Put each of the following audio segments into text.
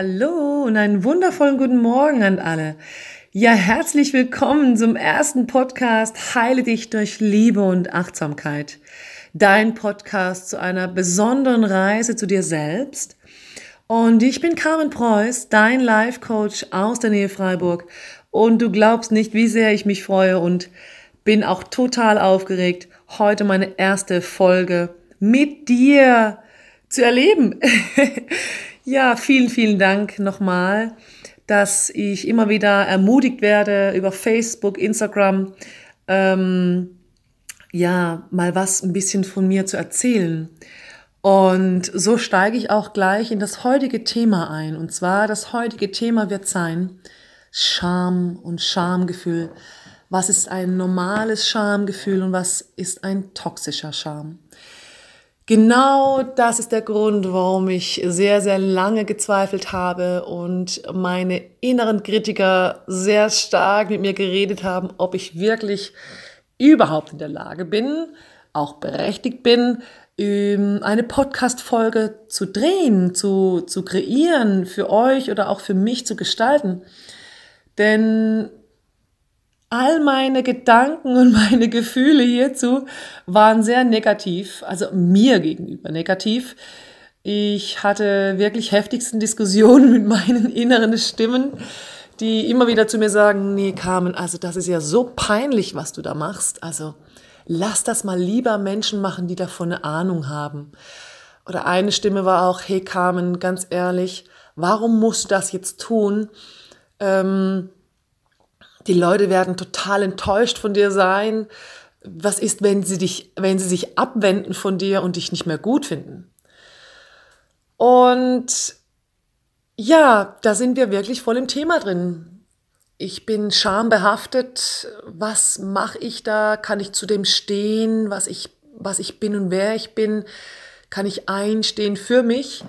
Hallo und einen wundervollen guten Morgen an alle. Ja, herzlich willkommen zum ersten Podcast Heile dich durch Liebe und Achtsamkeit. Dein Podcast zu einer besonderen Reise zu dir selbst. Und ich bin Carmen Preuß, dein Life Coach aus der Nähe Freiburg. Und du glaubst nicht, wie sehr ich mich freue und bin auch total aufgeregt, heute meine erste Folge mit dir zu erleben. Ja, vielen, vielen Dank nochmal, dass ich immer wieder ermutigt werde über Facebook, Instagram, ähm, ja, mal was ein bisschen von mir zu erzählen. Und so steige ich auch gleich in das heutige Thema ein. Und zwar das heutige Thema wird sein Scham und Schamgefühl. Was ist ein normales Schamgefühl und was ist ein toxischer Scham? Genau das ist der Grund, warum ich sehr, sehr lange gezweifelt habe und meine inneren Kritiker sehr stark mit mir geredet haben, ob ich wirklich überhaupt in der Lage bin, auch berechtigt bin, ähm, eine Podcast-Folge zu drehen, zu, zu kreieren, für euch oder auch für mich zu gestalten. Denn all meine Gedanken und meine Gefühle hierzu waren sehr negativ, also mir gegenüber negativ. Ich hatte wirklich heftigsten Diskussionen mit meinen inneren Stimmen, die immer wieder zu mir sagen, nee, Carmen, also das ist ja so peinlich, was du da machst. Also lass das mal lieber Menschen machen, die davon eine Ahnung haben. Oder eine Stimme war auch, hey Carmen, ganz ehrlich, warum musst du das jetzt tun? Ähm, die Leute werden total enttäuscht von dir sein. Was ist, wenn sie dich, wenn sie sich abwenden von dir und dich nicht mehr gut finden? Und ja, da sind wir wirklich voll im Thema drin. Ich bin schambehaftet. Was mache ich da? Kann ich zu dem stehen, was ich, was ich bin und wer ich bin? Kann ich einstehen für mich?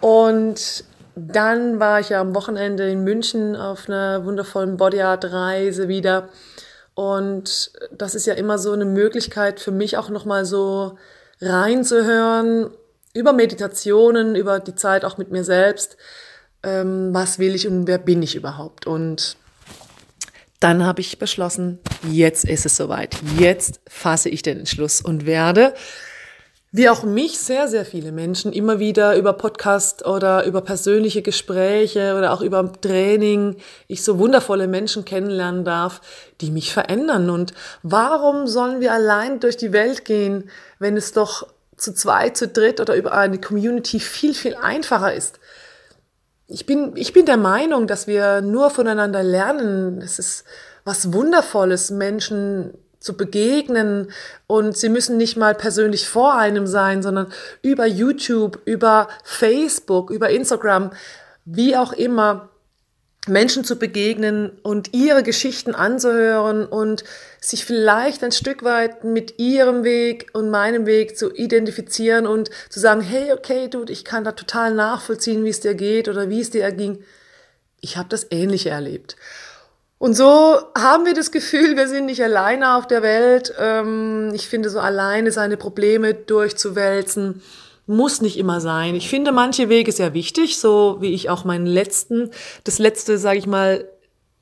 Und dann war ich ja am Wochenende in München auf einer wundervollen Bodyart-Reise wieder. Und das ist ja immer so eine Möglichkeit für mich auch nochmal so reinzuhören über Meditationen, über die Zeit auch mit mir selbst. Ähm, was will ich und wer bin ich überhaupt? Und dann habe ich beschlossen, jetzt ist es soweit. Jetzt fasse ich den Entschluss und werde wie auch mich sehr, sehr viele Menschen immer wieder über Podcast oder über persönliche Gespräche oder auch über Training ich so wundervolle Menschen kennenlernen darf, die mich verändern. Und warum sollen wir allein durch die Welt gehen, wenn es doch zu zweit, zu dritt oder über eine Community viel, viel einfacher ist? Ich bin, ich bin der Meinung, dass wir nur voneinander lernen. Es ist was Wundervolles, Menschen zu begegnen und sie müssen nicht mal persönlich vor einem sein, sondern über YouTube, über Facebook, über Instagram, wie auch immer, Menschen zu begegnen und ihre Geschichten anzuhören und sich vielleicht ein Stück weit mit ihrem Weg und meinem Weg zu identifizieren und zu sagen, hey, okay, Dude, ich kann da total nachvollziehen, wie es dir geht oder wie es dir erging. Ich habe das ähnlich erlebt. Und so haben wir das Gefühl, wir sind nicht alleine auf der Welt. Ähm, ich finde, so alleine seine Probleme durchzuwälzen, muss nicht immer sein. Ich finde manche Wege sehr wichtig, so wie ich auch meinen letzten, das letzte, sage ich mal,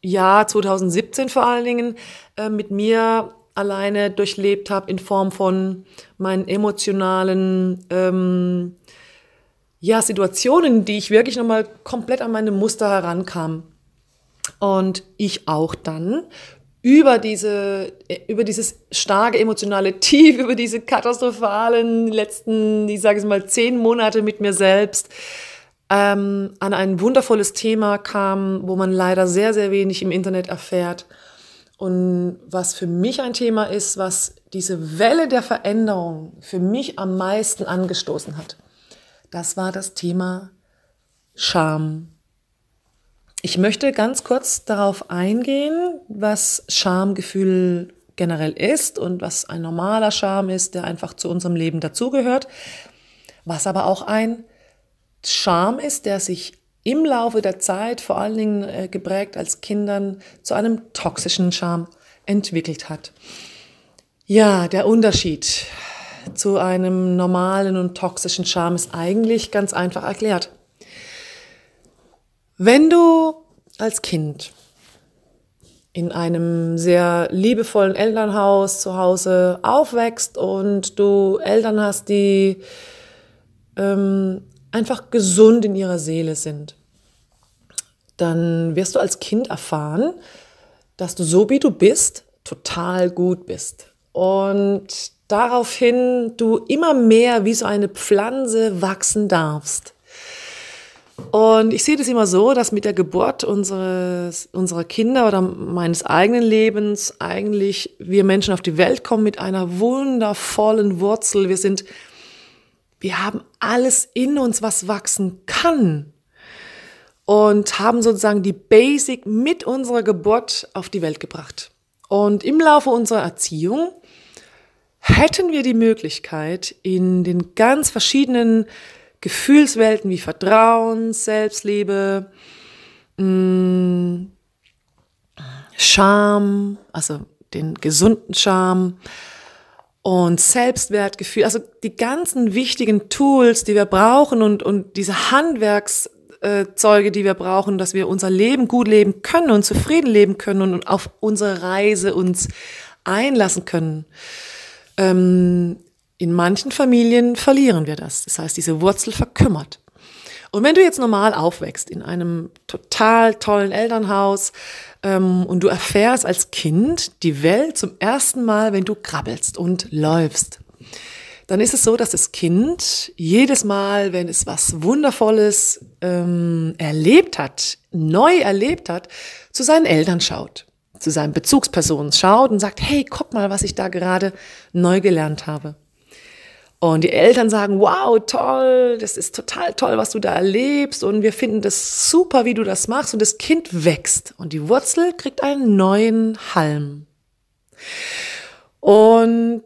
Jahr 2017 vor allen Dingen äh, mit mir alleine durchlebt habe in Form von meinen emotionalen ähm, ja, Situationen, die ich wirklich nochmal komplett an meine Muster herankam und ich auch dann über diese, äh, über dieses starke emotionale Tief, über diese katastrophalen letzten, ich sage es mal, zehn Monate mit mir selbst, ähm, an ein wundervolles Thema kam, wo man leider sehr, sehr wenig im Internet erfährt. Und was für mich ein Thema ist, was diese Welle der Veränderung für mich am meisten angestoßen hat, das war das Thema Scham ich möchte ganz kurz darauf eingehen, was Schamgefühl generell ist und was ein normaler Scham ist, der einfach zu unserem Leben dazugehört, was aber auch ein Scham ist, der sich im Laufe der Zeit, vor allen Dingen äh, geprägt als Kindern, zu einem toxischen Scham entwickelt hat. Ja, der Unterschied zu einem normalen und toxischen Scham ist eigentlich ganz einfach erklärt. Wenn du als Kind in einem sehr liebevollen Elternhaus zu Hause aufwächst und du Eltern hast, die ähm, einfach gesund in ihrer Seele sind, dann wirst du als Kind erfahren, dass du so wie du bist, total gut bist. Und daraufhin du immer mehr wie so eine Pflanze wachsen darfst und ich sehe das immer so, dass mit der Geburt unseres, unserer Kinder oder meines eigenen Lebens eigentlich wir Menschen auf die Welt kommen mit einer wundervollen Wurzel. Wir sind, wir haben alles in uns, was wachsen kann. Und haben sozusagen die Basic mit unserer Geburt auf die Welt gebracht. Und im Laufe unserer Erziehung hätten wir die Möglichkeit, in den ganz verschiedenen Gefühlswelten wie Vertrauen, Selbstliebe, mm, Scham, also den gesunden Charme und Selbstwertgefühl, also die ganzen wichtigen Tools, die wir brauchen und, und diese Handwerkszeuge, die wir brauchen, dass wir unser Leben gut leben können und zufrieden leben können und auf unsere Reise uns einlassen können. Ähm, in manchen Familien verlieren wir das. Das heißt, diese Wurzel verkümmert. Und wenn du jetzt normal aufwächst in einem total tollen Elternhaus ähm, und du erfährst als Kind die Welt zum ersten Mal, wenn du krabbelst und läufst, dann ist es so, dass das Kind jedes Mal, wenn es was Wundervolles ähm, erlebt hat, neu erlebt hat, zu seinen Eltern schaut, zu seinen Bezugspersonen schaut und sagt, hey, guck mal, was ich da gerade neu gelernt habe. Und die Eltern sagen, wow, toll, das ist total toll, was du da erlebst und wir finden das super, wie du das machst und das Kind wächst und die Wurzel kriegt einen neuen Halm. Und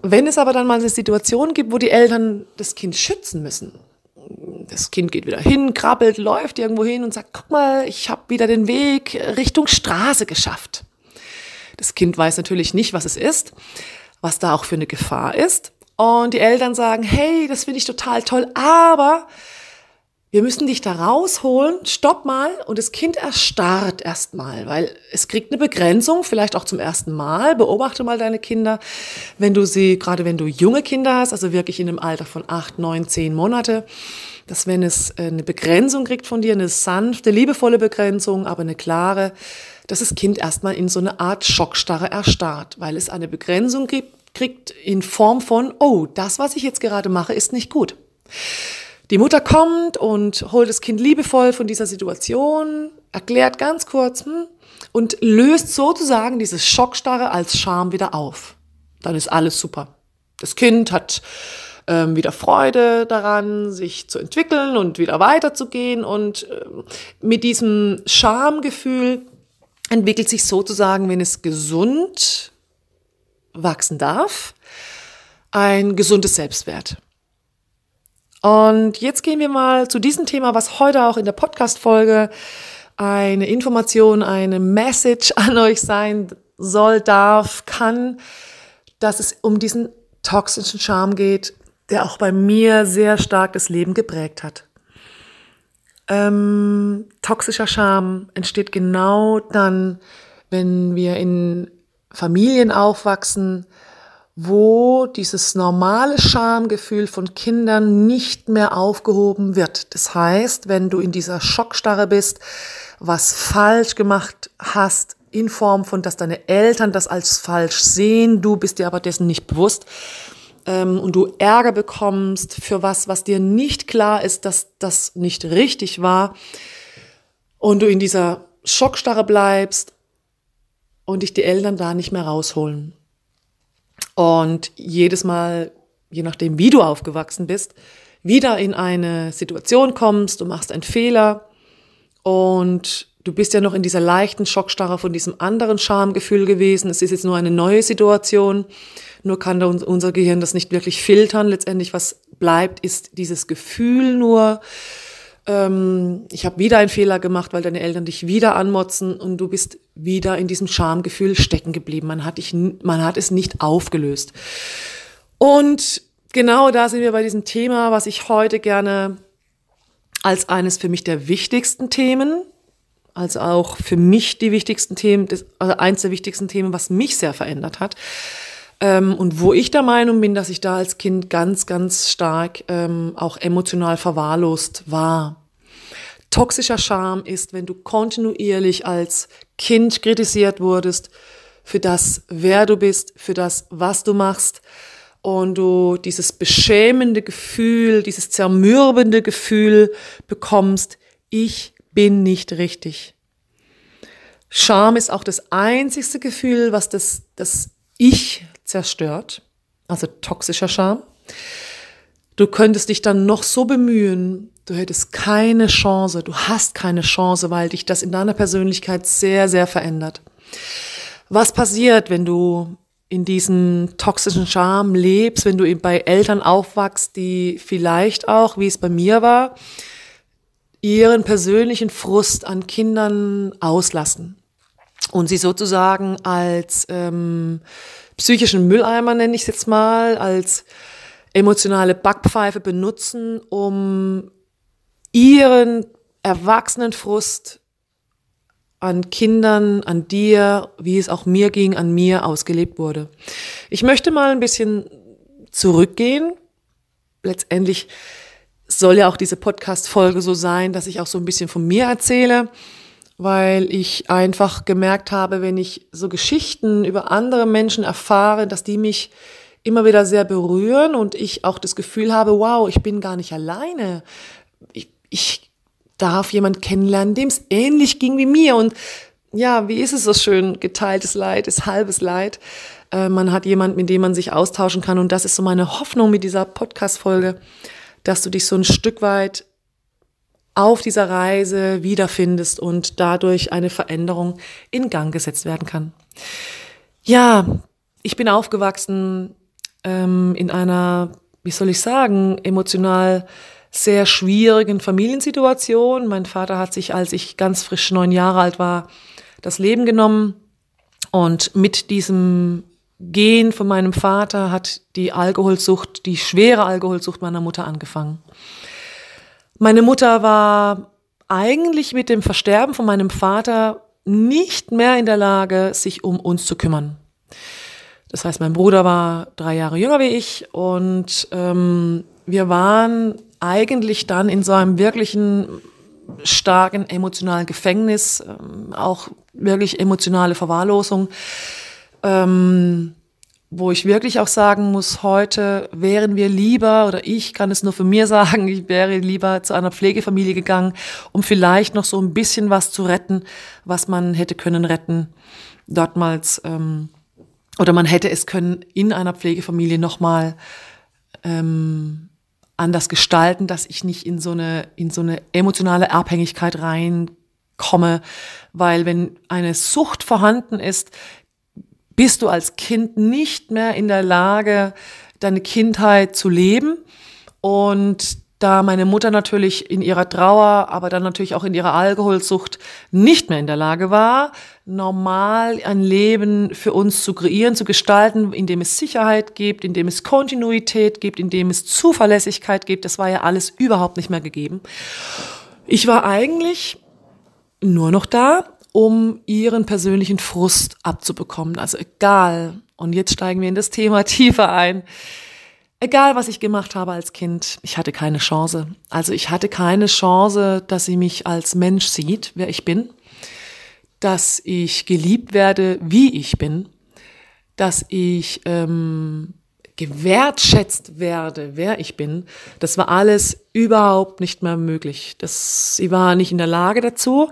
wenn es aber dann mal eine Situation gibt, wo die Eltern das Kind schützen müssen, das Kind geht wieder hin, krabbelt, läuft irgendwo hin und sagt, guck mal, ich habe wieder den Weg Richtung Straße geschafft. Das Kind weiß natürlich nicht, was es ist, was da auch für eine Gefahr ist. Und die Eltern sagen, hey, das finde ich total toll, aber wir müssen dich da rausholen, stopp mal. Und das Kind erstarrt erstmal, weil es kriegt eine Begrenzung, vielleicht auch zum ersten Mal. Beobachte mal deine Kinder, wenn du sie, gerade wenn du junge Kinder hast, also wirklich in einem Alter von acht, neun, zehn Monate, dass wenn es äh, eine Begrenzung kriegt von dir, eine sanfte, liebevolle Begrenzung, aber eine klare, dass das Kind erstmal in so eine Art Schockstarre erstarrt, weil es eine Begrenzung gibt, kriegt in Form von, oh, das, was ich jetzt gerade mache, ist nicht gut. Die Mutter kommt und holt das Kind liebevoll von dieser Situation, erklärt ganz kurz hm, und löst sozusagen dieses Schockstarre als Scham wieder auf. Dann ist alles super. Das Kind hat ähm, wieder Freude daran, sich zu entwickeln und wieder weiterzugehen und ähm, mit diesem Schamgefühl entwickelt sich sozusagen, wenn es gesund wachsen darf, ein gesundes Selbstwert. Und jetzt gehen wir mal zu diesem Thema, was heute auch in der Podcast-Folge eine Information, eine Message an euch sein soll, darf, kann, dass es um diesen toxischen Charme geht, der auch bei mir sehr stark das Leben geprägt hat. Ähm, toxischer Scham entsteht genau dann, wenn wir in Familien aufwachsen, wo dieses normale Schamgefühl von Kindern nicht mehr aufgehoben wird. Das heißt, wenn du in dieser Schockstarre bist, was falsch gemacht hast, in Form von, dass deine Eltern das als falsch sehen, du bist dir aber dessen nicht bewusst, ähm, und du Ärger bekommst für was, was dir nicht klar ist, dass das nicht richtig war und du in dieser Schockstarre bleibst und dich die Eltern da nicht mehr rausholen. Und jedes Mal, je nachdem, wie du aufgewachsen bist, wieder in eine Situation kommst, du machst einen Fehler und du bist ja noch in dieser leichten Schockstarre von diesem anderen Schamgefühl gewesen. Es ist jetzt nur eine neue Situation nur kann unser Gehirn das nicht wirklich filtern. Letztendlich, was bleibt, ist dieses Gefühl nur. Ähm, ich habe wieder einen Fehler gemacht, weil deine Eltern dich wieder anmotzen und du bist wieder in diesem Schamgefühl stecken geblieben. Man hat, dich, man hat es nicht aufgelöst. Und genau da sind wir bei diesem Thema, was ich heute gerne als eines für mich der wichtigsten Themen also auch für mich die wichtigsten Themen, also eins der wichtigsten Themen, was mich sehr verändert hat, ähm, und wo ich der Meinung bin, dass ich da als Kind ganz, ganz stark ähm, auch emotional verwahrlost war. Toxischer Scham ist, wenn du kontinuierlich als Kind kritisiert wurdest für das, wer du bist, für das, was du machst. Und du dieses beschämende Gefühl, dieses zermürbende Gefühl bekommst, ich bin nicht richtig. Scham ist auch das einzigste Gefühl, was das, das Ich zerstört, also toxischer Charme. Du könntest dich dann noch so bemühen, du hättest keine Chance, du hast keine Chance, weil dich das in deiner Persönlichkeit sehr, sehr verändert. Was passiert, wenn du in diesem toxischen Charme lebst, wenn du bei Eltern aufwachst, die vielleicht auch, wie es bei mir war, ihren persönlichen Frust an Kindern auslassen und sie sozusagen als ähm, psychischen Mülleimer, nenne ich es jetzt mal, als emotionale Backpfeife benutzen, um ihren erwachsenen Frust an Kindern, an dir, wie es auch mir ging, an mir ausgelebt wurde. Ich möchte mal ein bisschen zurückgehen. Letztendlich soll ja auch diese Podcast-Folge so sein, dass ich auch so ein bisschen von mir erzähle weil ich einfach gemerkt habe, wenn ich so Geschichten über andere Menschen erfahre, dass die mich immer wieder sehr berühren und ich auch das Gefühl habe, wow, ich bin gar nicht alleine. Ich, ich darf jemand kennenlernen, dem es ähnlich ging wie mir. Und ja, wie ist es so schön? Geteiltes Leid ist halbes Leid. Äh, man hat jemand, mit dem man sich austauschen kann. Und das ist so meine Hoffnung mit dieser Podcast-Folge, dass du dich so ein Stück weit auf dieser Reise wiederfindest und dadurch eine Veränderung in Gang gesetzt werden kann. Ja, ich bin aufgewachsen ähm, in einer, wie soll ich sagen, emotional sehr schwierigen Familiensituation. Mein Vater hat sich, als ich ganz frisch neun Jahre alt war, das Leben genommen. Und mit diesem Gehen von meinem Vater hat die Alkoholsucht, die schwere Alkoholsucht meiner Mutter angefangen. Meine Mutter war eigentlich mit dem Versterben von meinem Vater nicht mehr in der Lage, sich um uns zu kümmern. Das heißt, mein Bruder war drei Jahre jünger wie ich und ähm, wir waren eigentlich dann in so einem wirklichen starken emotionalen Gefängnis, ähm, auch wirklich emotionale Verwahrlosung. Ähm, wo ich wirklich auch sagen muss, heute wären wir lieber, oder ich kann es nur für mir sagen, ich wäre lieber zu einer Pflegefamilie gegangen, um vielleicht noch so ein bisschen was zu retten, was man hätte können retten. Dortmals, ähm, oder man hätte es können in einer Pflegefamilie nochmal ähm, anders gestalten, dass ich nicht in so eine, in so eine emotionale Abhängigkeit reinkomme, weil wenn eine Sucht vorhanden ist, bist du als Kind nicht mehr in der Lage, deine Kindheit zu leben. Und da meine Mutter natürlich in ihrer Trauer, aber dann natürlich auch in ihrer Alkoholsucht nicht mehr in der Lage war, normal ein Leben für uns zu kreieren, zu gestalten, in dem es Sicherheit gibt, in dem es Kontinuität gibt, in dem es Zuverlässigkeit gibt, das war ja alles überhaupt nicht mehr gegeben. Ich war eigentlich nur noch da, um ihren persönlichen Frust abzubekommen. Also egal, und jetzt steigen wir in das Thema tiefer ein. Egal, was ich gemacht habe als Kind, ich hatte keine Chance. Also ich hatte keine Chance, dass sie mich als Mensch sieht, wer ich bin, dass ich geliebt werde, wie ich bin, dass ich ähm, gewertschätzt werde, wer ich bin. Das war alles überhaupt nicht mehr möglich. Das, sie war nicht in der Lage dazu.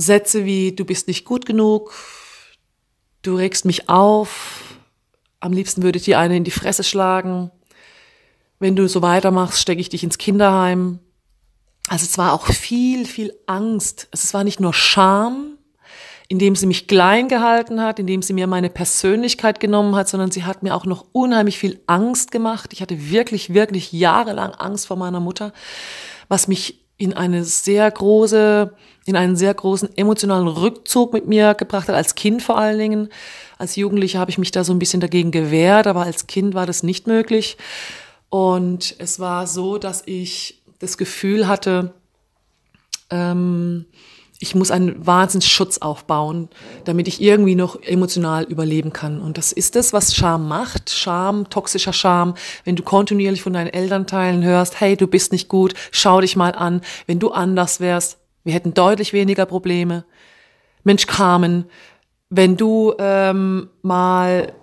Sätze wie, du bist nicht gut genug, du regst mich auf, am liebsten würde ich dir eine in die Fresse schlagen, wenn du so weitermachst, stecke ich dich ins Kinderheim. Also es war auch viel, viel Angst. Also es war nicht nur Scham, indem sie mich klein gehalten hat, indem sie mir meine Persönlichkeit genommen hat, sondern sie hat mir auch noch unheimlich viel Angst gemacht. Ich hatte wirklich, wirklich jahrelang Angst vor meiner Mutter, was mich in eine sehr große, in einen sehr großen emotionalen Rückzug mit mir gebracht hat, als Kind vor allen Dingen. Als Jugendliche habe ich mich da so ein bisschen dagegen gewehrt, aber als Kind war das nicht möglich. Und es war so, dass ich das Gefühl hatte, ähm, ich muss einen Wahnsinnsschutz aufbauen, damit ich irgendwie noch emotional überleben kann. Und das ist das, was Scham macht. Scham, toxischer Scham. Wenn du kontinuierlich von deinen Elternteilen hörst, hey, du bist nicht gut, schau dich mal an. Wenn du anders wärst, wir hätten deutlich weniger Probleme. Mensch, Carmen, wenn du ähm, mal,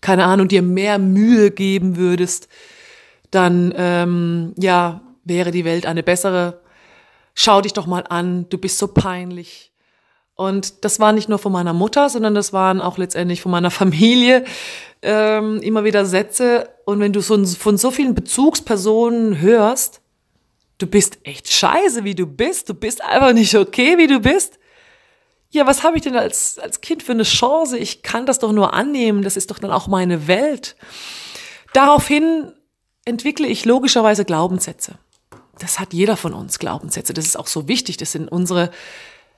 keine Ahnung, dir mehr Mühe geben würdest, dann, ähm, ja, wäre die Welt eine bessere schau dich doch mal an, du bist so peinlich. Und das war nicht nur von meiner Mutter, sondern das waren auch letztendlich von meiner Familie ähm, immer wieder Sätze. Und wenn du so, von so vielen Bezugspersonen hörst, du bist echt scheiße, wie du bist, du bist einfach nicht okay, wie du bist. Ja, was habe ich denn als, als Kind für eine Chance? Ich kann das doch nur annehmen, das ist doch dann auch meine Welt. Daraufhin entwickle ich logischerweise Glaubenssätze das hat jeder von uns, Glaubenssätze. Das ist auch so wichtig. Das sind unsere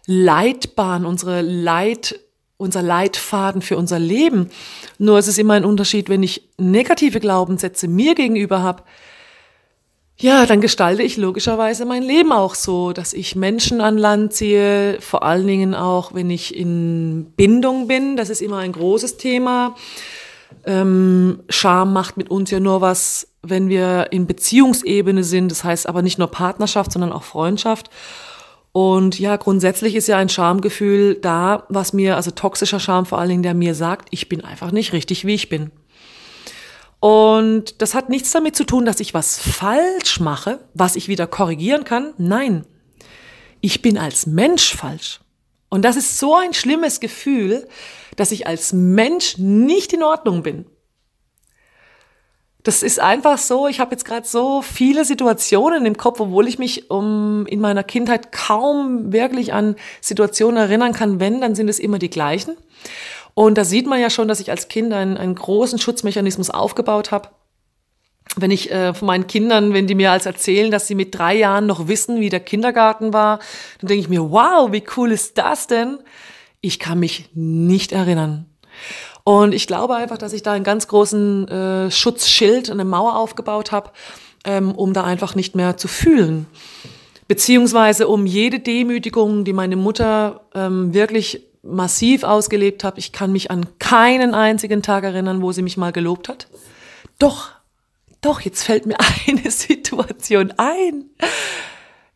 Leitbahn, unsere Leit, unser Leitfaden für unser Leben. Nur es ist immer ein Unterschied, wenn ich negative Glaubenssätze mir gegenüber habe, ja, dann gestalte ich logischerweise mein Leben auch so, dass ich Menschen an Land ziehe, vor allen Dingen auch, wenn ich in Bindung bin. Das ist immer ein großes Thema. Ähm, Scham macht mit uns ja nur was wenn wir in Beziehungsebene sind, das heißt aber nicht nur Partnerschaft, sondern auch Freundschaft. Und ja, grundsätzlich ist ja ein Schamgefühl da, was mir, also toxischer Scham vor allen Dingen, der mir sagt, ich bin einfach nicht richtig, wie ich bin. Und das hat nichts damit zu tun, dass ich was falsch mache, was ich wieder korrigieren kann. Nein, ich bin als Mensch falsch. Und das ist so ein schlimmes Gefühl, dass ich als Mensch nicht in Ordnung bin. Das ist einfach so, ich habe jetzt gerade so viele Situationen im Kopf, obwohl ich mich um, ähm, in meiner Kindheit kaum wirklich an Situationen erinnern kann. Wenn, dann sind es immer die gleichen. Und da sieht man ja schon, dass ich als Kind einen, einen großen Schutzmechanismus aufgebaut habe wenn ich äh, von meinen Kindern, wenn die mir als erzählen, dass sie mit drei Jahren noch wissen, wie der Kindergarten war, dann denke ich mir, wow, wie cool ist das denn? Ich kann mich nicht erinnern. Und ich glaube einfach, dass ich da einen ganz großen äh, Schutzschild, eine Mauer aufgebaut habe, ähm, um da einfach nicht mehr zu fühlen. Beziehungsweise um jede Demütigung, die meine Mutter ähm, wirklich massiv ausgelebt hat. Ich kann mich an keinen einzigen Tag erinnern, wo sie mich mal gelobt hat. Doch, doch, jetzt fällt mir eine Situation ein.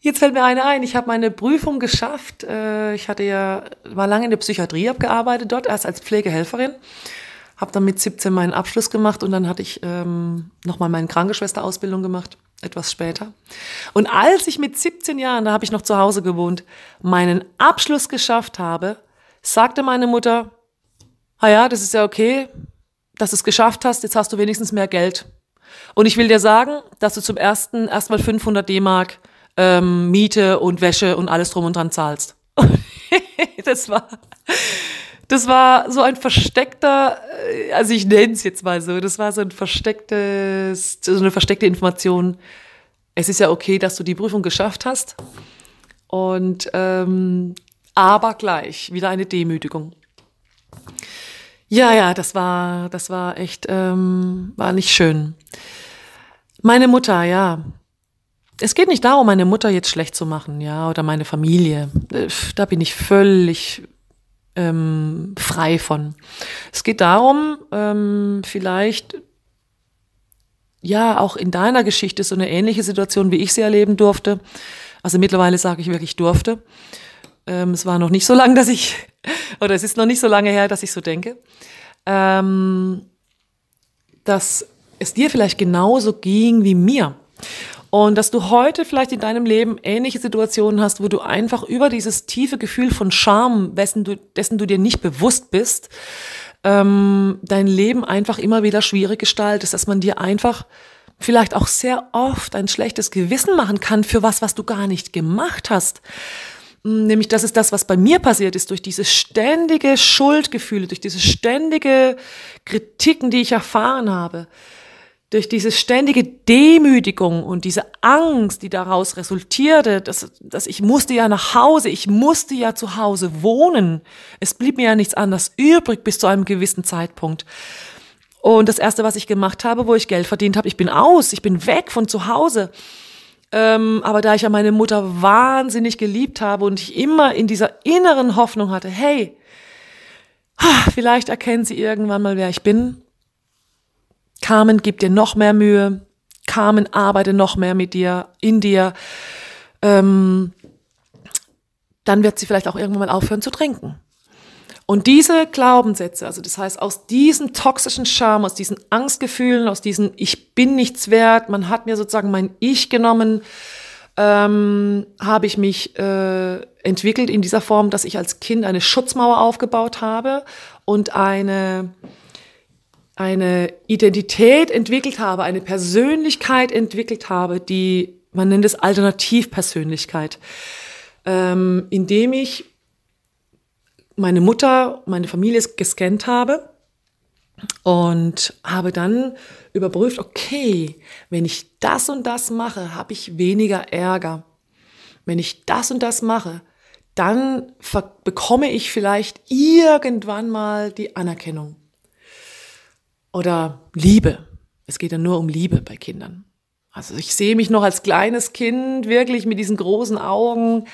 Jetzt fällt mir eine ein. Ich habe meine Prüfung geschafft. Äh, ich hatte ja war lange in der Psychiatrie abgearbeitet dort, erst als Pflegehelferin. Habe dann mit 17 meinen Abschluss gemacht und dann hatte ich ähm, nochmal meine Krankenschwesterausbildung gemacht, etwas später. Und als ich mit 17 Jahren, da habe ich noch zu Hause gewohnt, meinen Abschluss geschafft habe, sagte meine Mutter, ah ja, das ist ja okay, dass du es geschafft hast, jetzt hast du wenigstens mehr Geld. Und ich will dir sagen, dass du zum ersten erstmal 500 D-Mark ähm, Miete und Wäsche und alles drum und dran zahlst. das war, das war so ein versteckter, äh, also ich nenne es jetzt mal so, das war so ein verstecktes, so eine versteckte Information. Es ist ja okay, dass du die Prüfung geschafft hast. Und ähm, aber gleich wieder eine Demütigung. Ja, ja, das war, das war echt, ähm, war nicht schön. Meine Mutter, ja, es geht nicht darum, meine Mutter jetzt schlecht zu machen, ja, oder meine Familie. Äh, da bin ich völlig ähm, frei von. Es geht darum, ähm, vielleicht ja auch in deiner Geschichte so eine ähnliche Situation, wie ich sie erleben durfte. Also mittlerweile sage ich wirklich durfte. Ähm, es war noch nicht so lange, dass ich, oder es ist noch nicht so lange her, dass ich so denke, ähm, dass es dir vielleicht genauso ging wie mir. Und dass du heute vielleicht in deinem Leben ähnliche Situationen hast, wo du einfach über dieses tiefe Gefühl von Scham, dessen du, dessen du dir nicht bewusst bist, ähm, dein Leben einfach immer wieder schwierig gestaltest, dass man dir einfach vielleicht auch sehr oft ein schlechtes Gewissen machen kann für was, was du gar nicht gemacht hast. Hm, nämlich das ist das, was bei mir passiert ist, durch diese ständige Schuldgefühle, durch diese ständige Kritiken, die ich erfahren habe durch diese ständige Demütigung und diese Angst, die daraus resultierte, dass, dass ich musste ja nach Hause, ich musste ja zu Hause wohnen. Es blieb mir ja nichts anderes übrig bis zu einem gewissen Zeitpunkt. Und das erste, was ich gemacht habe, wo ich Geld verdient habe, ich bin aus, ich bin weg von zu Hause. Ähm, aber da ich ja meine Mutter wahnsinnig geliebt habe und ich immer in dieser inneren Hoffnung hatte, hey, ah, vielleicht erkennen sie irgendwann mal, wer ich bin Carmen, gib dir noch mehr Mühe. Carmen, arbeite noch mehr mit dir, in dir. Ähm, dann wird sie vielleicht auch irgendwann mal aufhören zu trinken. Und diese Glaubenssätze, also das heißt, aus diesem toxischen Charme, aus diesen Angstgefühlen, aus diesem Ich bin nichts wert, man hat mir sozusagen mein Ich genommen, ähm, habe ich mich äh, entwickelt in dieser Form, dass ich als Kind eine Schutzmauer aufgebaut habe und eine eine Identität entwickelt habe, eine Persönlichkeit entwickelt habe, die, man nennt es Alternativpersönlichkeit, ähm, indem ich meine Mutter, meine Familie gescannt habe und habe dann überprüft, okay, wenn ich das und das mache, habe ich weniger Ärger. Wenn ich das und das mache, dann bekomme ich vielleicht irgendwann mal die Anerkennung oder Liebe. Es geht ja nur um Liebe bei Kindern. Also ich sehe mich noch als kleines Kind, wirklich mit diesen großen Augen.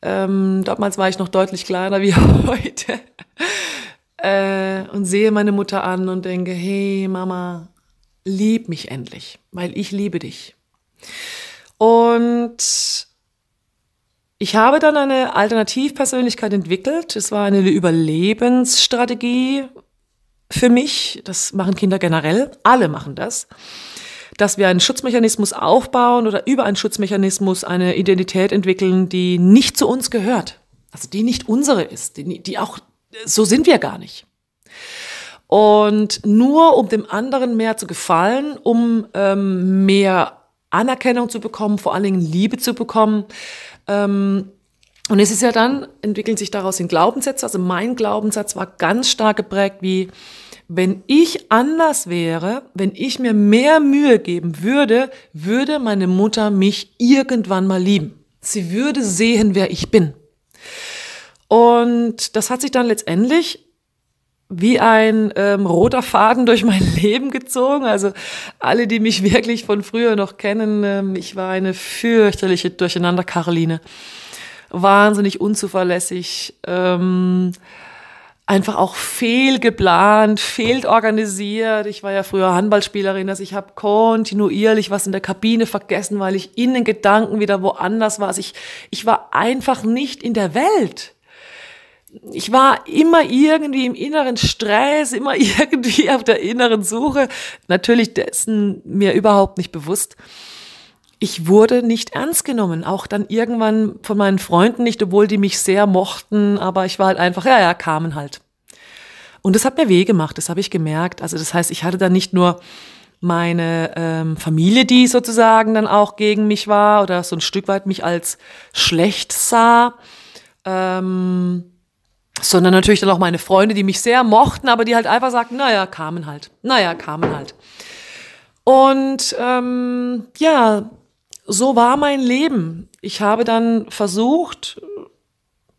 Ähm, damals war ich noch deutlich kleiner wie heute. äh, und sehe meine Mutter an und denke, hey Mama, lieb mich endlich, weil ich liebe dich. Und ich habe dann eine Alternativpersönlichkeit entwickelt. Es war eine Überlebensstrategie, für mich, das machen Kinder generell, alle machen das, dass wir einen Schutzmechanismus aufbauen oder über einen Schutzmechanismus eine Identität entwickeln, die nicht zu uns gehört, also die nicht unsere ist, die, die auch, so sind wir gar nicht. Und nur um dem anderen mehr zu gefallen, um ähm, mehr Anerkennung zu bekommen, vor allen Dingen Liebe zu bekommen, ähm, und es ist ja dann, entwickeln sich daraus in Glaubenssätze. Also mein Glaubenssatz war ganz stark geprägt wie, wenn ich anders wäre, wenn ich mir mehr Mühe geben würde, würde meine Mutter mich irgendwann mal lieben. Sie würde sehen, wer ich bin. Und das hat sich dann letztendlich wie ein ähm, roter Faden durch mein Leben gezogen. Also alle, die mich wirklich von früher noch kennen, ähm, ich war eine fürchterliche Durcheinander-Karoline wahnsinnig unzuverlässig, ähm, einfach auch fehlgeplant, fehlorganisiert. Ich war ja früher Handballspielerin, also ich habe kontinuierlich was in der Kabine vergessen, weil ich in den Gedanken wieder woanders war. Also ich, ich war einfach nicht in der Welt ich war immer irgendwie im inneren Stress, immer irgendwie auf der inneren Suche. Natürlich dessen mir überhaupt nicht bewusst ich wurde nicht ernst genommen. Auch dann irgendwann von meinen Freunden nicht, obwohl die mich sehr mochten, aber ich war halt einfach, ja, ja, kamen halt. Und das hat mir weh gemacht, das habe ich gemerkt. Also das heißt, ich hatte dann nicht nur meine ähm, Familie, die sozusagen dann auch gegen mich war oder so ein Stück weit mich als schlecht sah, ähm, sondern natürlich dann auch meine Freunde, die mich sehr mochten, aber die halt einfach sagten, naja, kamen halt, naja, kamen halt. Und ähm, ja, so war mein Leben. Ich habe dann versucht,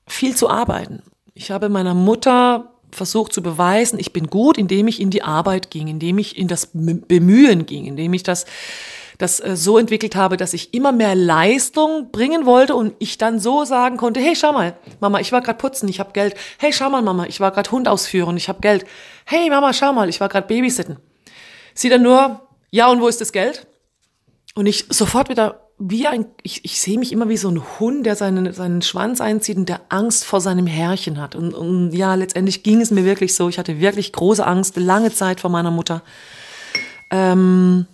viel zu arbeiten. Ich habe meiner Mutter versucht zu beweisen, ich bin gut, indem ich in die Arbeit ging, indem ich in das Bemühen ging, indem ich das, das äh, so entwickelt habe, dass ich immer mehr Leistung bringen wollte und ich dann so sagen konnte, hey, schau mal, Mama, ich war gerade putzen, ich habe Geld. Hey, schau mal, Mama, ich war gerade Hund ausführen, ich habe Geld. Hey, Mama, schau mal, ich war gerade babysitten. Sie dann nur, ja, und wo ist das Geld? Und ich sofort wieder, wie ein, ich, ich sehe mich immer wie so ein Hund, der seinen, seinen Schwanz einzieht und der Angst vor seinem Herrchen hat. Und, und ja, letztendlich ging es mir wirklich so. Ich hatte wirklich große Angst, lange Zeit vor meiner Mutter. Ähm,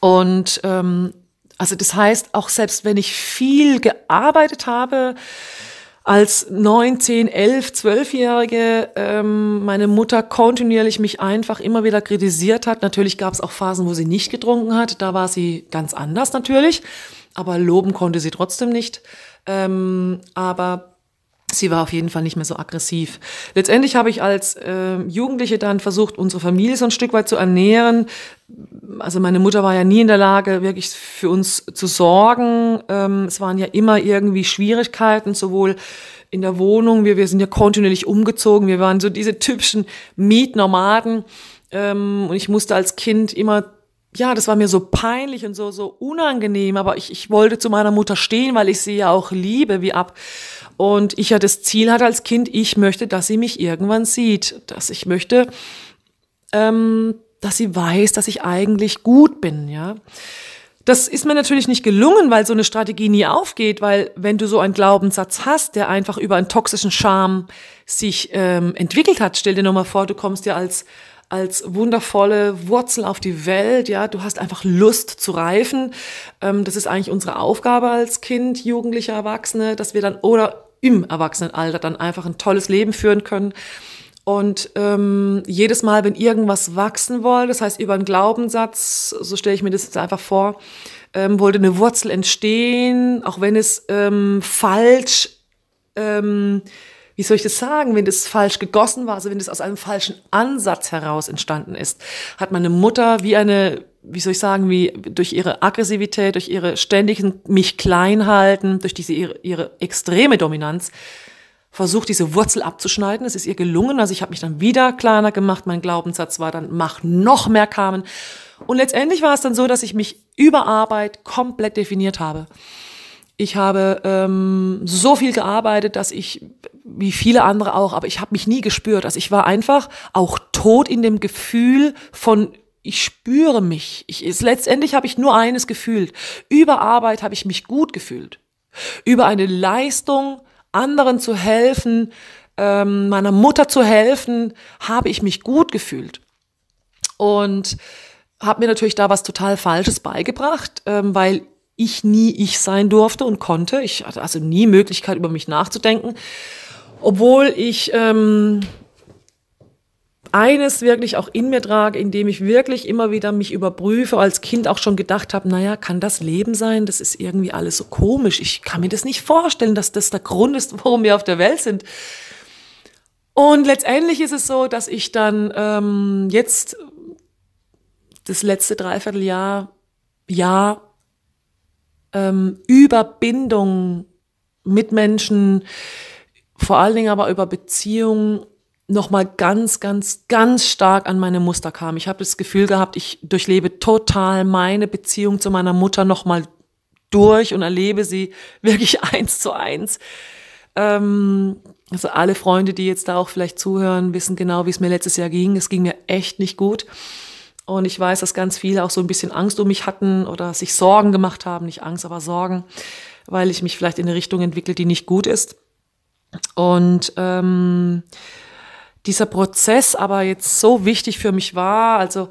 und ähm, also das heißt, auch selbst wenn ich viel gearbeitet habe, als 19, 11, 12-Jährige ähm, meine Mutter kontinuierlich mich einfach immer wieder kritisiert hat. Natürlich gab es auch Phasen, wo sie nicht getrunken hat. Da war sie ganz anders natürlich. Aber loben konnte sie trotzdem nicht. Ähm, aber Sie war auf jeden Fall nicht mehr so aggressiv. Letztendlich habe ich als äh, Jugendliche dann versucht, unsere Familie so ein Stück weit zu ernähren. Also meine Mutter war ja nie in der Lage, wirklich für uns zu sorgen. Ähm, es waren ja immer irgendwie Schwierigkeiten, sowohl in der Wohnung, wir, wir sind ja kontinuierlich umgezogen, wir waren so diese typischen Mietnomaden. Ähm, und ich musste als Kind immer ja, das war mir so peinlich und so, so unangenehm, aber ich, ich wollte zu meiner Mutter stehen, weil ich sie ja auch liebe, wie ab und ich ja das Ziel hatte als Kind, ich möchte, dass sie mich irgendwann sieht, dass ich möchte, ähm, dass sie weiß, dass ich eigentlich gut bin, ja. Das ist mir natürlich nicht gelungen, weil so eine Strategie nie aufgeht, weil wenn du so einen Glaubenssatz hast, der einfach über einen toxischen Charme sich ähm, entwickelt hat, stell dir nochmal vor, du kommst ja als als wundervolle Wurzel auf die Welt, ja, du hast einfach Lust zu reifen. Ähm, das ist eigentlich unsere Aufgabe als Kind, Jugendlicher, Erwachsene, dass wir dann oder im Erwachsenenalter dann einfach ein tolles Leben führen können. Und ähm, jedes Mal, wenn irgendwas wachsen wollte, das heißt über einen Glaubenssatz, so stelle ich mir das jetzt einfach vor, ähm, wollte eine Wurzel entstehen, auch wenn es ähm, falsch, ähm, wie soll ich das sagen, wenn das falsch gegossen war, also wenn das aus einem falschen Ansatz heraus entstanden ist, hat meine Mutter wie eine wie soll ich sagen, wie durch ihre Aggressivität, durch ihre ständigen mich klein halten, durch diese ihre, ihre extreme Dominanz versucht, diese Wurzel abzuschneiden. Es ist ihr gelungen. Also ich habe mich dann wieder kleiner gemacht. Mein Glaubenssatz war dann, mach noch mehr Kamen. Und letztendlich war es dann so, dass ich mich über Arbeit komplett definiert habe. Ich habe ähm, so viel gearbeitet, dass ich, wie viele andere auch, aber ich habe mich nie gespürt. Also ich war einfach auch tot in dem Gefühl von ich spüre mich. Ich, ist, letztendlich habe ich nur eines gefühlt. Über Arbeit habe ich mich gut gefühlt. Über eine Leistung, anderen zu helfen, ähm, meiner Mutter zu helfen, habe ich mich gut gefühlt. Und habe mir natürlich da was total Falsches beigebracht, ähm, weil ich nie ich sein durfte und konnte. Ich hatte also nie Möglichkeit, über mich nachzudenken, obwohl ich ähm, eines wirklich auch in mir trage, indem ich wirklich immer wieder mich überprüfe, als Kind auch schon gedacht habe, naja, kann das Leben sein? Das ist irgendwie alles so komisch. Ich kann mir das nicht vorstellen, dass das der Grund ist, warum wir auf der Welt sind. Und letztendlich ist es so, dass ich dann ähm, jetzt das letzte Dreivierteljahr, Jahr ähm, über Bindung mit Menschen, vor allen Dingen aber über Beziehungen nochmal ganz, ganz, ganz stark an meine Muster kam. Ich habe das Gefühl gehabt, ich durchlebe total meine Beziehung zu meiner Mutter nochmal durch und erlebe sie wirklich eins zu eins. Ähm, also alle Freunde, die jetzt da auch vielleicht zuhören, wissen genau, wie es mir letztes Jahr ging. Es ging mir echt nicht gut. Und ich weiß, dass ganz viele auch so ein bisschen Angst um mich hatten oder sich Sorgen gemacht haben. Nicht Angst, aber Sorgen, weil ich mich vielleicht in eine Richtung entwickle, die nicht gut ist. Und ähm, dieser Prozess aber jetzt so wichtig für mich war, also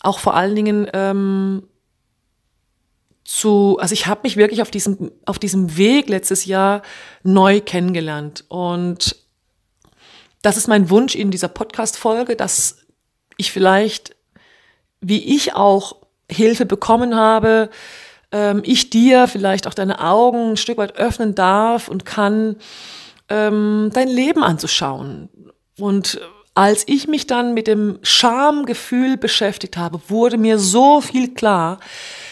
auch vor allen Dingen ähm, zu, also ich habe mich wirklich auf diesem, auf diesem Weg letztes Jahr neu kennengelernt. Und das ist mein Wunsch in dieser Podcast-Folge, dass ich vielleicht, wie ich auch Hilfe bekommen habe, ähm, ich dir vielleicht auch deine Augen ein Stück weit öffnen darf und kann, ähm, dein Leben anzuschauen und als ich mich dann mit dem Schamgefühl beschäftigt habe, wurde mir so viel klar,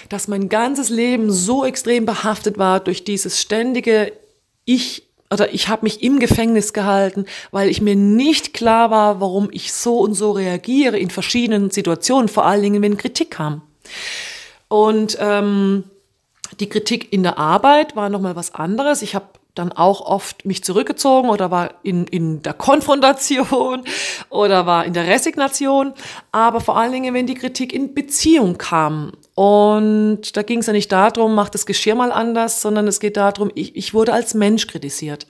dass mein ganzes Leben so extrem behaftet war durch dieses ständige Ich oder ich habe mich im Gefängnis gehalten, weil ich mir nicht klar war, warum ich so und so reagiere in verschiedenen Situationen, vor allen Dingen, wenn Kritik kam. Und ähm, die Kritik in der Arbeit war nochmal was anderes. Ich habe dann auch oft mich zurückgezogen oder war in, in der Konfrontation oder war in der Resignation. Aber vor allen Dingen, wenn die Kritik in Beziehung kam. Und da ging es ja nicht darum, mach das Geschirr mal anders, sondern es geht darum, ich, ich wurde als Mensch kritisiert.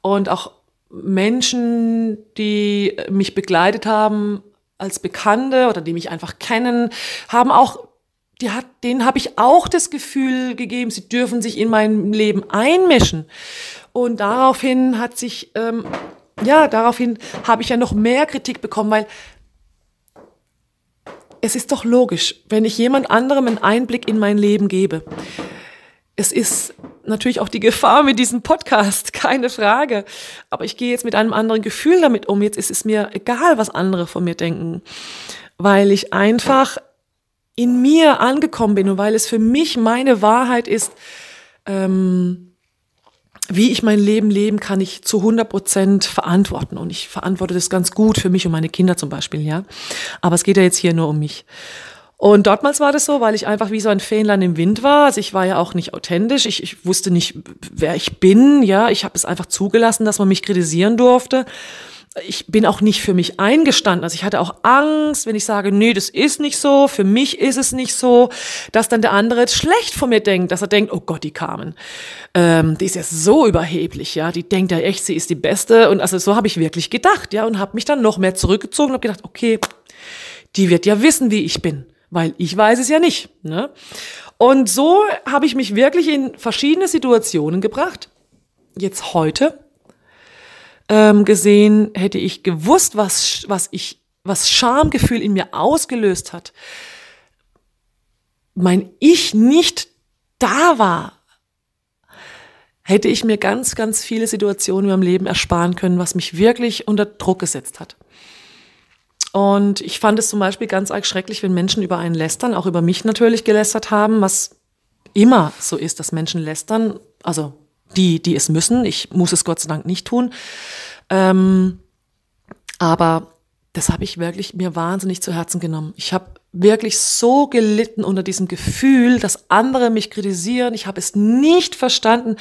Und auch Menschen, die mich begleitet haben als Bekannte oder die mich einfach kennen, haben auch die hat, denen habe ich auch das Gefühl gegeben, sie dürfen sich in mein Leben einmischen. Und daraufhin hat sich, ähm, ja, daraufhin habe ich ja noch mehr Kritik bekommen, weil es ist doch logisch, wenn ich jemand anderem einen Einblick in mein Leben gebe. Es ist natürlich auch die Gefahr mit diesem Podcast, keine Frage. Aber ich gehe jetzt mit einem anderen Gefühl damit um. Jetzt ist es mir egal, was andere von mir denken, weil ich einfach in mir angekommen bin und weil es für mich meine Wahrheit ist, ähm, wie ich mein Leben leben kann ich zu 100 Prozent verantworten. Und ich verantworte das ganz gut für mich und meine Kinder zum Beispiel, ja. Aber es geht ja jetzt hier nur um mich. Und dortmals war das so, weil ich einfach wie so ein Fähnlein im Wind war. Also ich war ja auch nicht authentisch. Ich, ich wusste nicht, wer ich bin. Ja, ich habe es einfach zugelassen, dass man mich kritisieren durfte ich bin auch nicht für mich eingestanden. Also ich hatte auch Angst, wenn ich sage, nee, das ist nicht so, für mich ist es nicht so, dass dann der andere jetzt schlecht von mir denkt, dass er denkt, oh Gott, die Carmen, ähm, die ist ja so überheblich, ja, die denkt ja echt, sie ist die Beste. Und also so habe ich wirklich gedacht, ja, und habe mich dann noch mehr zurückgezogen und habe gedacht, okay, die wird ja wissen, wie ich bin, weil ich weiß es ja nicht. Ne? Und so habe ich mich wirklich in verschiedene Situationen gebracht. Jetzt heute ähm, gesehen, hätte ich gewusst, was, was ich, was Schamgefühl in mir ausgelöst hat, mein Ich nicht da war, hätte ich mir ganz, ganz viele Situationen in meinem Leben ersparen können, was mich wirklich unter Druck gesetzt hat. Und ich fand es zum Beispiel ganz arg schrecklich, wenn Menschen über einen lästern, auch über mich natürlich gelästert haben, was immer so ist, dass Menschen lästern, also die, die es müssen. Ich muss es Gott sei Dank nicht tun. Ähm, aber das habe ich wirklich mir wahnsinnig zu Herzen genommen. Ich habe wirklich so gelitten unter diesem Gefühl, dass andere mich kritisieren. Ich habe es nicht verstanden,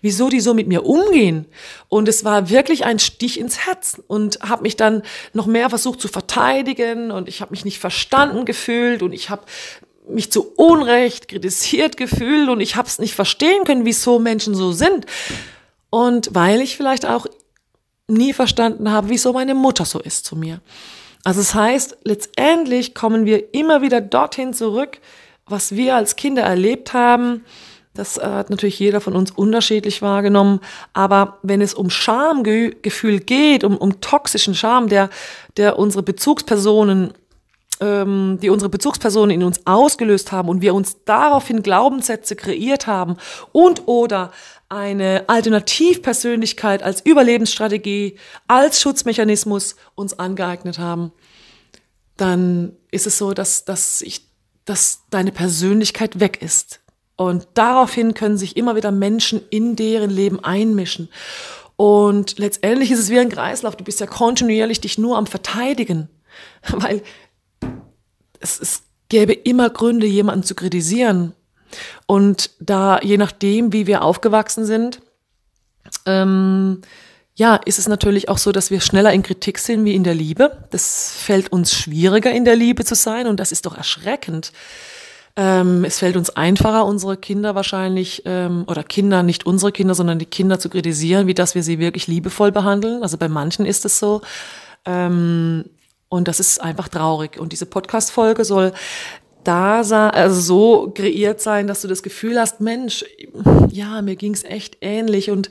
wieso die so mit mir umgehen. Und es war wirklich ein Stich ins Herz und habe mich dann noch mehr versucht zu verteidigen und ich habe mich nicht verstanden gefühlt und ich habe mich zu Unrecht kritisiert gefühlt und ich habe es nicht verstehen können, wieso Menschen so sind. Und weil ich vielleicht auch nie verstanden habe, wieso meine Mutter so ist zu mir. Also es das heißt, letztendlich kommen wir immer wieder dorthin zurück, was wir als Kinder erlebt haben. Das äh, hat natürlich jeder von uns unterschiedlich wahrgenommen. Aber wenn es um Schamgefühl geht, um, um toxischen Scham, der, der unsere Bezugspersonen ähm, die unsere Bezugspersonen in uns ausgelöst haben und wir uns daraufhin Glaubenssätze kreiert haben und oder eine Alternativpersönlichkeit als Überlebensstrategie, als Schutzmechanismus uns angeeignet haben, dann ist es so, dass, dass, ich, dass deine Persönlichkeit weg ist. Und daraufhin können sich immer wieder Menschen in deren Leben einmischen. Und letztendlich ist es wie ein Kreislauf. Du bist ja kontinuierlich dich nur am Verteidigen. Weil es, es gäbe immer Gründe, jemanden zu kritisieren. Und da, je nachdem, wie wir aufgewachsen sind, ähm, ja, ist es natürlich auch so, dass wir schneller in Kritik sind wie in der Liebe. Das fällt uns schwieriger, in der Liebe zu sein und das ist doch erschreckend. Ähm, es fällt uns einfacher, unsere Kinder wahrscheinlich, ähm, oder Kinder, nicht unsere Kinder, sondern die Kinder zu kritisieren, wie dass wir sie wirklich liebevoll behandeln. Also bei manchen ist es so. Ähm, und das ist einfach traurig. Und diese Podcast-Folge soll da also so kreiert sein, dass du das Gefühl hast, Mensch, ja, mir ging's echt ähnlich und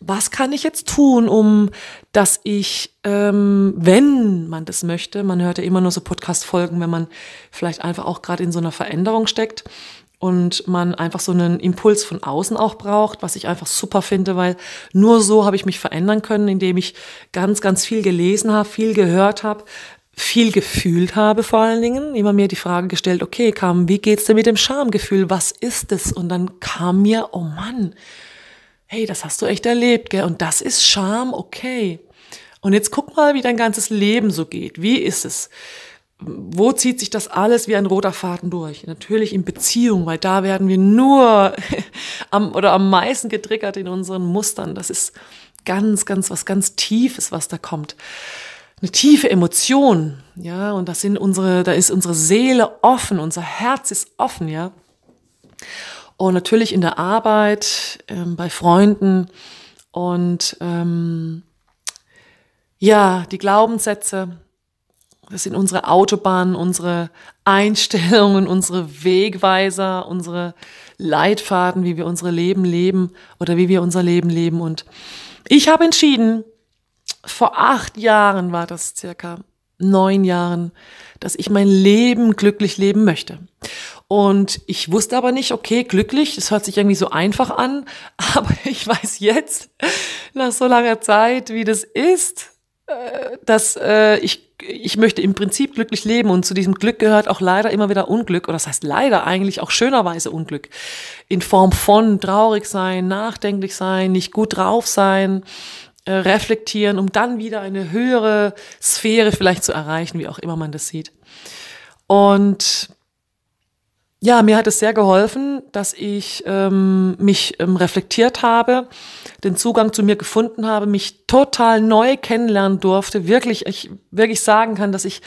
was kann ich jetzt tun, um dass ich, ähm, wenn man das möchte, man hört ja immer nur so Podcast-Folgen, wenn man vielleicht einfach auch gerade in so einer Veränderung steckt, und man einfach so einen Impuls von außen auch braucht, was ich einfach super finde, weil nur so habe ich mich verändern können, indem ich ganz, ganz viel gelesen habe, viel gehört habe, viel gefühlt habe vor allen Dingen, immer mir die Frage gestellt, okay, kam, wie geht's denn mit dem Schamgefühl? Was ist es? Und dann kam mir, oh Mann, hey, das hast du echt erlebt, gell? Und das ist Scham, okay. Und jetzt guck mal, wie dein ganzes Leben so geht. Wie ist es? wo zieht sich das alles wie ein roter Faden durch? Natürlich in Beziehung, weil da werden wir nur am, oder am meisten getriggert in unseren Mustern. Das ist ganz, ganz was ganz Tiefes, was da kommt. Eine tiefe Emotion, ja, und das sind unsere, da ist unsere Seele offen, unser Herz ist offen, ja. Und natürlich in der Arbeit, ähm, bei Freunden und ähm, ja, die Glaubenssätze, das sind unsere Autobahnen, unsere Einstellungen, unsere Wegweiser, unsere Leitfaden, wie wir unsere Leben leben oder wie wir unser Leben leben. Und ich habe entschieden, vor acht Jahren war das circa, neun Jahren, dass ich mein Leben glücklich leben möchte. Und ich wusste aber nicht, okay, glücklich, das hört sich irgendwie so einfach an, aber ich weiß jetzt, nach so langer Zeit, wie das ist, dass äh, ich, ich möchte im Prinzip glücklich leben und zu diesem Glück gehört auch leider immer wieder Unglück oder das heißt leider eigentlich auch schönerweise Unglück in Form von traurig sein, nachdenklich sein, nicht gut drauf sein, äh, reflektieren, um dann wieder eine höhere Sphäre vielleicht zu erreichen, wie auch immer man das sieht. Und ja, mir hat es sehr geholfen, dass ich ähm, mich ähm, reflektiert habe, den Zugang zu mir gefunden habe, mich total neu kennenlernen durfte, wirklich, ich wirklich sagen kann, dass ich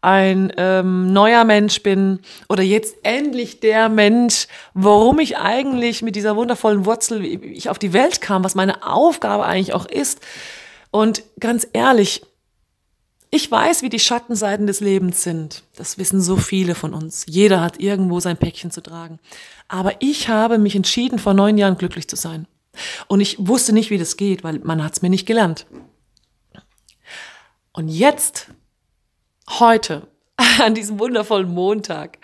ein ähm, neuer Mensch bin oder jetzt endlich der Mensch, warum ich eigentlich mit dieser wundervollen Wurzel, ich auf die Welt kam, was meine Aufgabe eigentlich auch ist. Und ganz ehrlich, ich weiß, wie die Schattenseiten des Lebens sind. Das wissen so viele von uns. Jeder hat irgendwo sein Päckchen zu tragen. Aber ich habe mich entschieden, vor neun Jahren glücklich zu sein. Und ich wusste nicht, wie das geht, weil man hat es mir nicht gelernt. Und jetzt, heute, an diesem wundervollen Montag,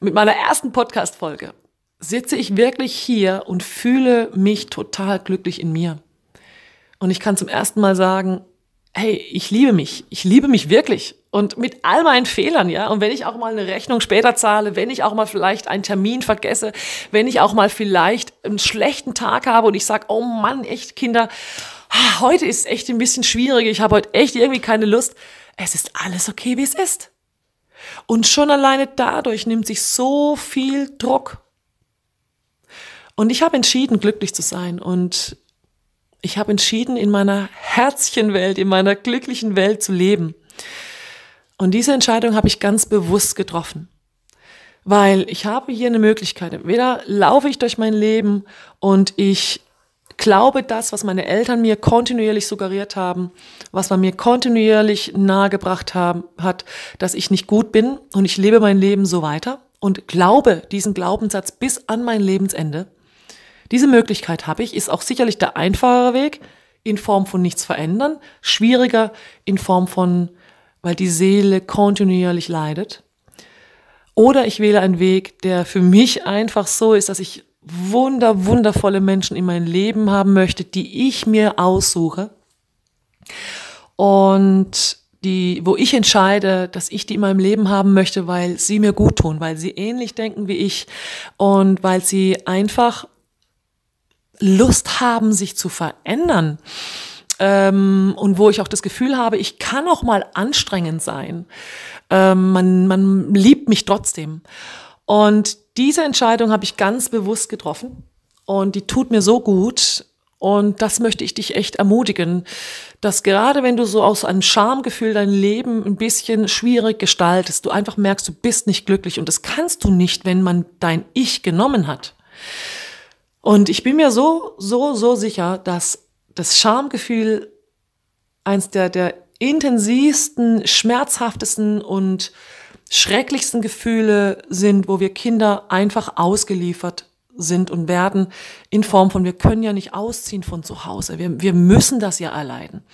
mit meiner ersten Podcast-Folge, sitze ich wirklich hier und fühle mich total glücklich in mir. Und ich kann zum ersten Mal sagen, hey, ich liebe mich, ich liebe mich wirklich und mit all meinen Fehlern, ja. Und wenn ich auch mal eine Rechnung später zahle, wenn ich auch mal vielleicht einen Termin vergesse, wenn ich auch mal vielleicht einen schlechten Tag habe und ich sage, oh Mann, echt Kinder, ah, heute ist echt ein bisschen schwierig, ich habe heute echt irgendwie keine Lust. Es ist alles okay, wie es ist. Und schon alleine dadurch nimmt sich so viel Druck. Und ich habe entschieden, glücklich zu sein. Und ich habe entschieden, in meiner Herzchenwelt, in meiner glücklichen Welt zu leben. Und diese Entscheidung habe ich ganz bewusst getroffen. Weil ich habe hier eine Möglichkeit. Entweder laufe ich durch mein Leben und ich glaube das, was meine Eltern mir kontinuierlich suggeriert haben, was man mir kontinuierlich nahegebracht haben, hat, dass ich nicht gut bin und ich lebe mein Leben so weiter und glaube diesen Glaubenssatz bis an mein Lebensende. Diese Möglichkeit habe ich, ist auch sicherlich der einfachere Weg in Form von nichts verändern, schwieriger in Form von, weil die Seele kontinuierlich leidet. Oder ich wähle einen Weg, der für mich einfach so ist, dass ich wunder, wundervolle Menschen in mein Leben haben möchte, die ich mir aussuche. Und die, wo ich entscheide, dass ich die in meinem Leben haben möchte, weil sie mir gut tun, weil sie ähnlich denken wie ich und weil sie einfach Lust haben, sich zu verändern. Ähm, und wo ich auch das Gefühl habe, ich kann auch mal anstrengend sein. Ähm, man, man liebt mich trotzdem. Und diese Entscheidung habe ich ganz bewusst getroffen und die tut mir so gut. Und das möchte ich dich echt ermutigen, dass gerade wenn du so aus einem Schamgefühl dein Leben ein bisschen schwierig gestaltest, du einfach merkst, du bist nicht glücklich und das kannst du nicht, wenn man dein Ich genommen hat. Und ich bin mir so, so, so sicher, dass das Schamgefühl eins der, der intensivsten, schmerzhaftesten und schrecklichsten Gefühle sind, wo wir Kinder einfach ausgeliefert sind und werden in Form von, wir können ja nicht ausziehen von zu Hause, wir, wir müssen das ja erleiden.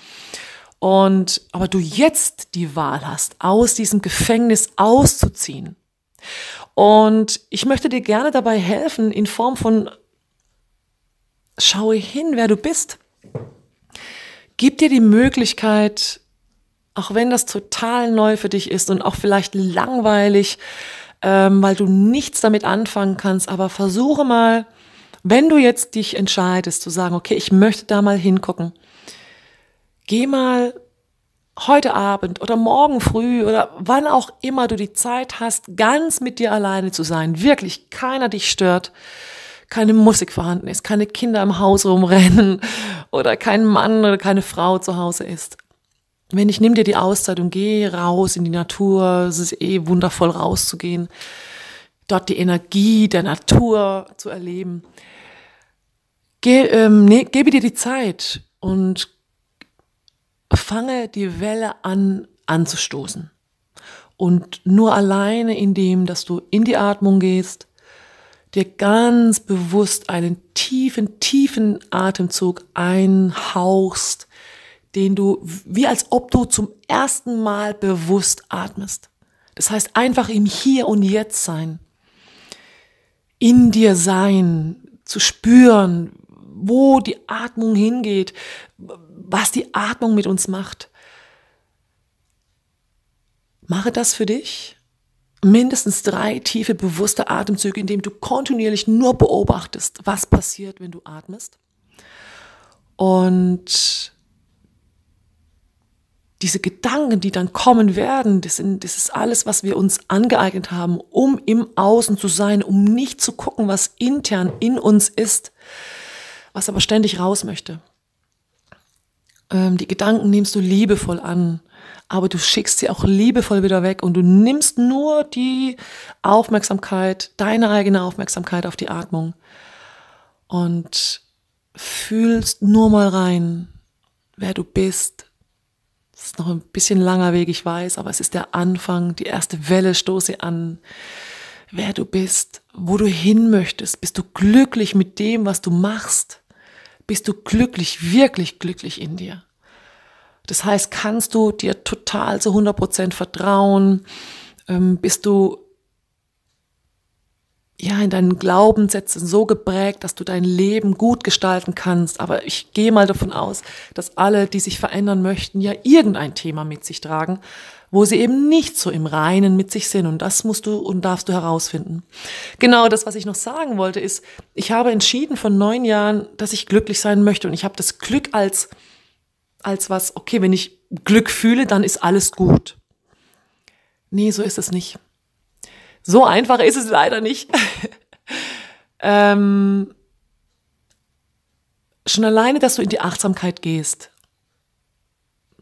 Und, aber du jetzt die Wahl hast, aus diesem Gefängnis auszuziehen. Und ich möchte dir gerne dabei helfen, in Form von schaue hin, wer du bist. Gib dir die Möglichkeit, auch wenn das total neu für dich ist und auch vielleicht langweilig, ähm, weil du nichts damit anfangen kannst, aber versuche mal, wenn du jetzt dich entscheidest zu sagen, okay, ich möchte da mal hingucken, geh mal heute Abend oder morgen früh oder wann auch immer du die Zeit hast, ganz mit dir alleine zu sein, wirklich keiner dich stört keine Musik vorhanden ist, keine Kinder im Haus rumrennen oder kein Mann oder keine Frau zu Hause ist. Wenn ich nimm dir die Auszeit und gehe raus in die Natur, es ist eh wundervoll rauszugehen, dort die Energie der Natur zu erleben. Geh, ähm, ne, gebe dir die Zeit und fange die Welle an anzustoßen. Und nur alleine indem, dass du in die Atmung gehst, dir ganz bewusst einen tiefen, tiefen Atemzug einhauchst, den du wie als ob du zum ersten Mal bewusst atmest. Das heißt einfach im Hier und Jetzt sein, in dir sein, zu spüren, wo die Atmung hingeht, was die Atmung mit uns macht. Mache das für dich mindestens drei tiefe, bewusste Atemzüge, indem du kontinuierlich nur beobachtest, was passiert, wenn du atmest. Und diese Gedanken, die dann kommen werden, das, sind, das ist alles, was wir uns angeeignet haben, um im Außen zu sein, um nicht zu gucken, was intern in uns ist, was aber ständig raus möchte. Ähm, die Gedanken nimmst du liebevoll an aber du schickst sie auch liebevoll wieder weg und du nimmst nur die Aufmerksamkeit, deine eigene Aufmerksamkeit auf die Atmung und fühlst nur mal rein, wer du bist. Das ist noch ein bisschen langer Weg, ich weiß, aber es ist der Anfang, die erste Welle stoße an. Wer du bist, wo du hin möchtest, bist du glücklich mit dem, was du machst? Bist du glücklich, wirklich glücklich in dir? Das heißt, kannst du dir total zu 100 Prozent vertrauen? Ähm, bist du ja, in deinen Glaubenssätzen so geprägt, dass du dein Leben gut gestalten kannst. Aber ich gehe mal davon aus, dass alle, die sich verändern möchten, ja irgendein Thema mit sich tragen, wo sie eben nicht so im Reinen mit sich sind. Und das musst du und darfst du herausfinden. Genau das, was ich noch sagen wollte, ist, ich habe entschieden vor neun Jahren, dass ich glücklich sein möchte. Und ich habe das Glück als als was, okay, wenn ich Glück fühle, dann ist alles gut. Nee, so ist es nicht. So einfach ist es leider nicht. ähm, schon alleine, dass du in die Achtsamkeit gehst,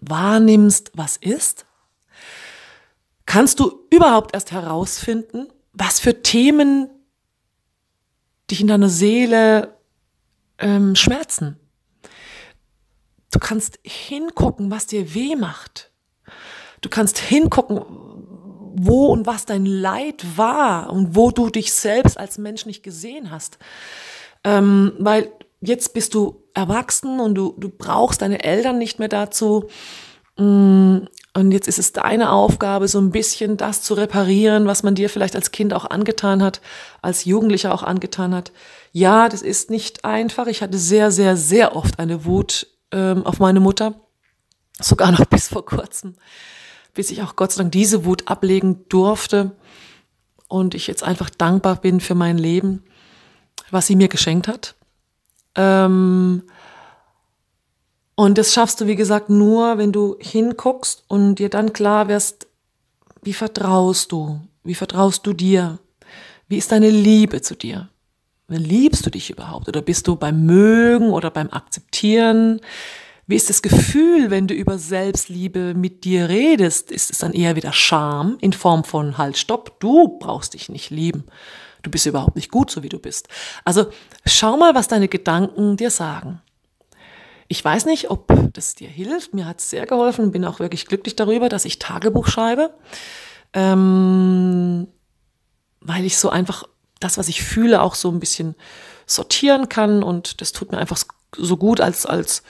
wahrnimmst, was ist, kannst du überhaupt erst herausfinden, was für Themen dich in deiner Seele ähm, schmerzen, Du kannst hingucken, was dir weh macht. Du kannst hingucken, wo und was dein Leid war und wo du dich selbst als Mensch nicht gesehen hast. Ähm, weil jetzt bist du erwachsen und du, du brauchst deine Eltern nicht mehr dazu. Mm, und jetzt ist es deine Aufgabe, so ein bisschen das zu reparieren, was man dir vielleicht als Kind auch angetan hat, als Jugendlicher auch angetan hat. Ja, das ist nicht einfach. Ich hatte sehr, sehr, sehr oft eine Wut ähm, auf meine Mutter, sogar noch bis vor kurzem, bis ich auch Gott sei Dank diese Wut ablegen durfte und ich jetzt einfach dankbar bin für mein Leben, was sie mir geschenkt hat. Ähm, und das schaffst du, wie gesagt, nur, wenn du hinguckst und dir dann klar wirst, wie vertraust du? Wie vertraust du dir? Wie ist deine Liebe zu dir? Liebst du dich überhaupt? Oder bist du beim Mögen oder beim Akzeptieren? Wie ist das Gefühl, wenn du über Selbstliebe mit dir redest? Ist es dann eher wieder Scham in Form von Halt, Stopp, du brauchst dich nicht lieben. Du bist überhaupt nicht gut, so wie du bist. Also schau mal, was deine Gedanken dir sagen. Ich weiß nicht, ob das dir hilft. Mir hat es sehr geholfen. und Bin auch wirklich glücklich darüber, dass ich Tagebuch schreibe, ähm, weil ich so einfach das, was ich fühle, auch so ein bisschen sortieren kann. Und das tut mir einfach so gut als, als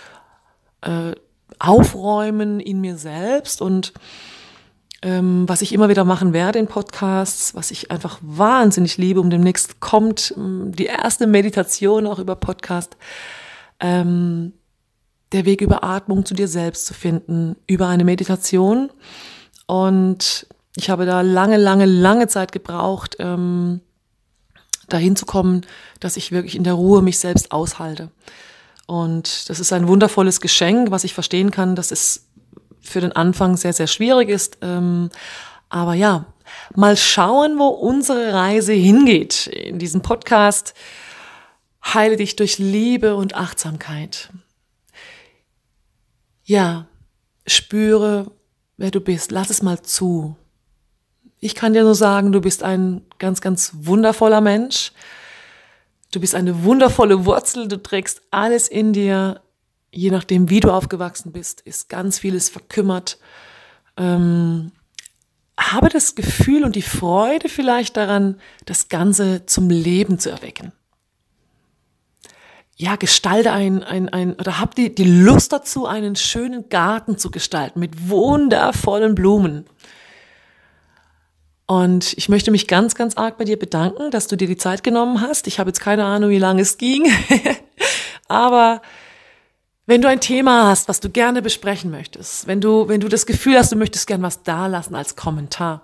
äh, Aufräumen in mir selbst. Und ähm, was ich immer wieder machen werde in Podcasts, was ich einfach wahnsinnig liebe, um demnächst kommt ähm, die erste Meditation auch über Podcast. Ähm, der Weg über Atmung zu dir selbst zu finden, über eine Meditation. Und ich habe da lange, lange, lange Zeit gebraucht, ähm, dahin zu kommen, dass ich wirklich in der Ruhe mich selbst aushalte. Und das ist ein wundervolles Geschenk, was ich verstehen kann, dass es für den Anfang sehr, sehr schwierig ist. Ähm, aber ja, mal schauen, wo unsere Reise hingeht in diesem Podcast. Heile dich durch Liebe und Achtsamkeit. Ja, spüre, wer du bist. Lass es mal zu. Ich kann dir nur sagen, du bist ein ganz, ganz wundervoller Mensch. Du bist eine wundervolle Wurzel. Du trägst alles in dir. Je nachdem, wie du aufgewachsen bist, ist ganz vieles verkümmert. Ähm, habe das Gefühl und die Freude vielleicht daran, das Ganze zum Leben zu erwecken. Ja, gestalte ein, ein, ein oder hab die, die Lust dazu, einen schönen Garten zu gestalten mit wundervollen Blumen. Und ich möchte mich ganz, ganz arg bei dir bedanken, dass du dir die Zeit genommen hast. Ich habe jetzt keine Ahnung, wie lange es ging. Aber wenn du ein Thema hast, was du gerne besprechen möchtest, wenn du, wenn du das Gefühl hast, du möchtest gern was dalassen als Kommentar,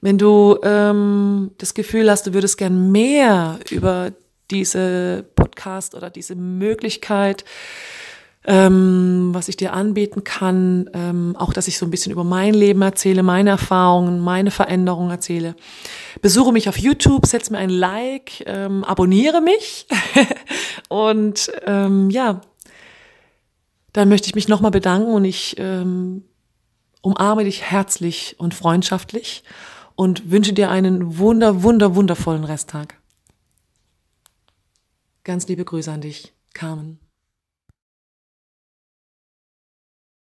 wenn du ähm, das Gefühl hast, du würdest gern mehr über diese Podcast oder diese Möglichkeit ähm, was ich dir anbieten kann. Ähm, auch, dass ich so ein bisschen über mein Leben erzähle, meine Erfahrungen, meine Veränderungen erzähle. Besuche mich auf YouTube, setz mir ein Like, ähm, abonniere mich und ähm, ja, dann möchte ich mich nochmal bedanken und ich ähm, umarme dich herzlich und freundschaftlich und wünsche dir einen wunder, wunder, wundervollen Resttag. Ganz liebe Grüße an dich, Carmen.